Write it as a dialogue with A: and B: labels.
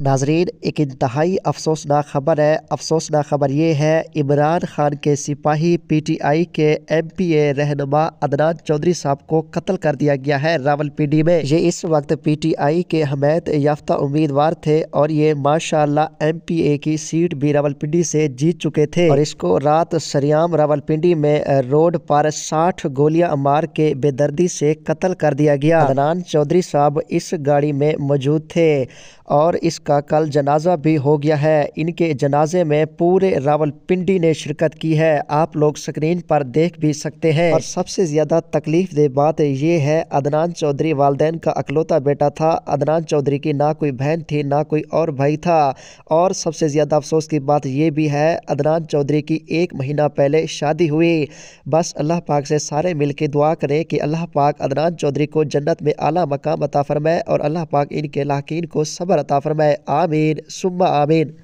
A: नाजरीन
B: एक इंतहाई अफसोसनाक खबर है अफसोसनाक खबर ये है इमरान खान के सिपाही पी टी आई के एम पी ए रहनुमा अदनान चौधरी साहब को कत्ल कर दिया गया है रावलपिंडी में ये इस वक्त पी टी आई के हमायत याफ्ता उम्मीदवार थे और ये माशाला एम पी ए की सीट भी रावलपिंडी से जीत चुके थे और इसको रात सरियाम रावलपिंडी में रोड पर साठ गोलियां मार के बेदर्दी से कत्ल कर दिया गया अदनान चौधरी साहब इस गाड़ी में मौजूद थे और इसका कल जनाजा भी हो गया है इनके जनाजे में पूरे रावलपिंडी ने शिरकत की है आप लोग स्क्रीन पर देख भी सकते हैं और सबसे ज़्यादा तकलीफ दे बात यह है अदनान चौधरी वालदेन का अकलौता बेटा था अदनान चौधरी की ना कोई बहन थी ना कोई और भाई था और सबसे ज़्यादा अफसोस की बात यह भी है अदनान चौधरी की एक महीना पहले शादी हुई बस अल्लाह पाक से सारे मिल के दुआ करें कि अल्लाह पाक अदनान चौधरी को जन्नत में आला मकाम अता फरमाए और अल्लाह पाक इनके लाकिन को सबर अता फ़रमाए आमीन
A: सुम्मा आमीन